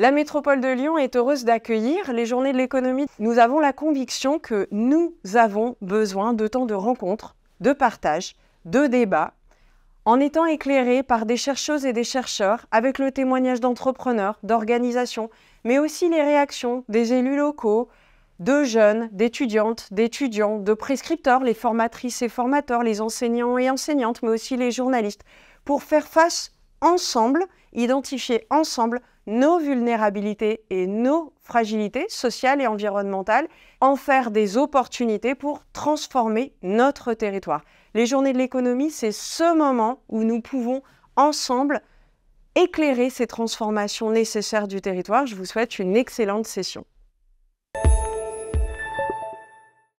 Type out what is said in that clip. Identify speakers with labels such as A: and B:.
A: La métropole de Lyon est heureuse d'accueillir les journées de l'économie. Nous avons la conviction que nous avons besoin de temps de rencontres, de partage, de débats, en étant éclairés par des chercheuses et des chercheurs avec le témoignage d'entrepreneurs, d'organisations, mais aussi les réactions des élus locaux, de jeunes, d'étudiantes, d'étudiants, de prescripteurs, les formatrices et formateurs, les enseignants et enseignantes, mais aussi les journalistes, pour faire face ensemble, identifier ensemble nos vulnérabilités et nos fragilités sociales et environnementales, en faire des opportunités pour transformer notre territoire. Les journées de l'économie, c'est ce moment où nous pouvons ensemble éclairer ces transformations nécessaires du territoire. Je vous souhaite une excellente session.